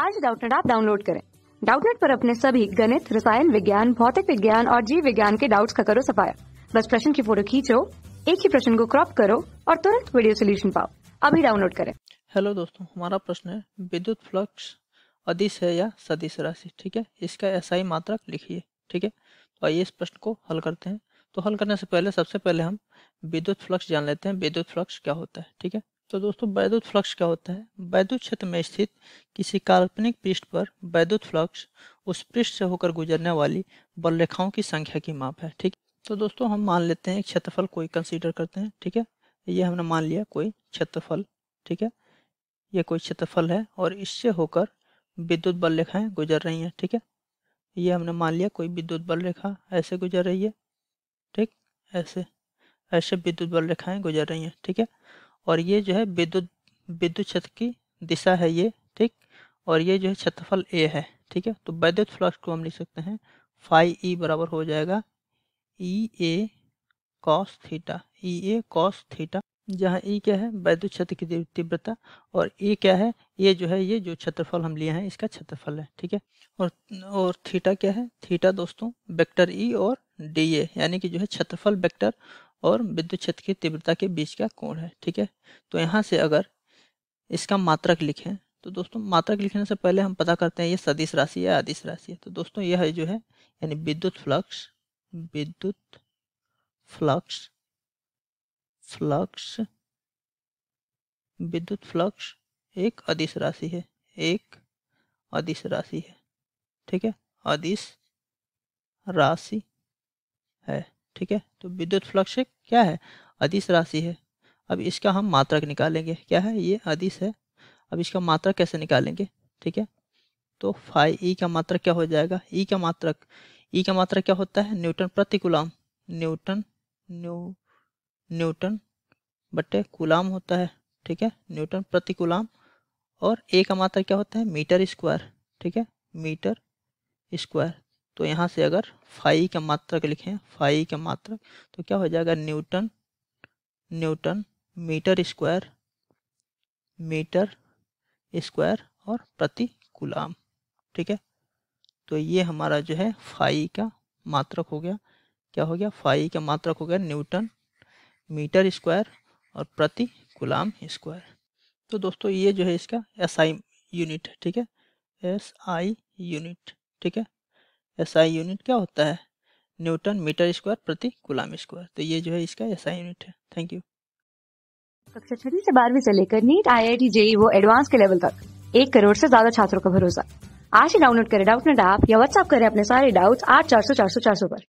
आज डाउटनेट आप डाउनलोड करें डाउटनेट पर अपने सभी गणित रसायन विज्ञान भौतिक विज्ञान और जीव विज्ञान के डाउट्स का करो सफाया बस प्रश्न की फोटो खींचो एक ही प्रश्न को क्रॉप करो और तुरंत वीडियो सोल्यूशन पाओ अभी डाउनलोड करें हेलो दोस्तों हमारा प्रश्न है विद्युत फ्लक्स अदिश है या सदिश राशि ठीक है इसका ही मात्रक लिखिए ठीक है तो आइए इस प्रश्न को हल करते हैं तो हल करने से पहले सबसे पहले हम विद्युत फ्लक्स जान लेते हैं विद्युत फ्लक्स क्या होता है ठीक है तो दोस्तों वैद्युत फ्लक्स क्या होता है वैद्युत क्षेत्र में स्थित किसी काल्पनिक पृष्ठ पर वैद्युत फ्लक्स उस पृष्ठ से होकर गुजरने वाली बल रेखाओं की संख्या की माप है ठीक तो दोस्तों हम मान लेते हैं क्षेत्रफल कोई कंसीडर करते हैं ठीक है ये हमने मान लिया कोई क्षेत्रफल ठीक है ये कोई क्षेत्रफल है और इससे होकर विद्युत बल रेखाएँ गुजर रही हैं ठीक है ये हमने मान लिया कोई विद्युत बल रेखा ऐसे गुजर रही है ठीक ऐसे ऐसे विद्युत बल रेखाएँ गुजर रही हैं ठीक है और ये जो है विद्युत विद्युत क्षेत्र की दिशा है ये ठीक और ये जो है क्षेत्रफल ए है ठीक है तो वैद्युत फ्लक्स को हम लिख सकते हैं फाइव ई e बराबर हो जाएगा E A cos theta E A cos theta जहाँ ई e क्या है वैद्युत क्षेत्र की तीव्रता और ए क्या है ये जो है ये जो क्षेत्रफल हम लिए हैं इसका क्षेत्रफल है ठीक है और और थीटा क्या है थीटा दोस्तों वेक्टर ई e और डी ए यानी कि जो है क्षेत्रफल वेक्टर और विद्युत क्षेत्र की तीव्रता के बीच का कोण है ठीक है तो यहाँ से अगर इसका मात्रक लिखें तो दोस्तों मात्रक लिखने से पहले हम पता करते हैं ये सदिश राशि या आदिश राशि है तो दोस्तों यह जो है यानी विद्युत फ्लक्स विद्युत फ्लक्स फ्लक्स विद्युत फ्लक्स एक अदिश राशि है एक अदिश राशि है ठीक है अदिश राशि है ठीक है तो विद्युत फ्लक्स क्या है अधिश राशि है अब इसका हम मात्रक निकालेंगे क्या है ये अधिश है अब इसका मात्रक कैसे निकालेंगे ठीक है तो फाइव ई का मात्रक क्या हो जाएगा ई का मात्रक ई का मात्रक क्या होता है न्यूटन प्रति गुलाम न्यूटन न्यू न्यूटन बटे गुलाम होता है ठीक है न्यूटन प्रति गुलाम और ए का मात्रक क्या होता है मीटर स्क्वायर ठीक है मीटर स्क्वायर तो यहाँ से अगर फाई का मात्रक लिखें फाई का मात्रक तो क्या हो जाएगा newton newton metre square metre square और प्रति गुलाम ठीक है तो ये हमारा जो है फाई का मात्रक हो गया क्या हो गया फाई का मात्रक हो गया न्यूटन मीटर स्क्वायर और प्रति गुलाम स्क्वायर तो दोस्तों ये जो है इसका एस आई यूनिट ठीक है एस आई यूनिट ठीक है एसआई यूनिट क्या होता है न्यूटन मीटर स्क्वायर प्रति गुलाम स्क्वायर तो ये जो है इसका एस आई यूनिट है थैंक यू कक्षा छठी से बारहवीं से लेकर NEET I I T JEE वो एडवांस के लेवल तक एक करोड़ से ज्यादा छात्रों का भरोसा आज ही डाउनलोड करें डाउट नेट ऐप या व्हाट्सअप करें अपने सारे डाउट्स आठ चार सौ चार सौ चार सौ पर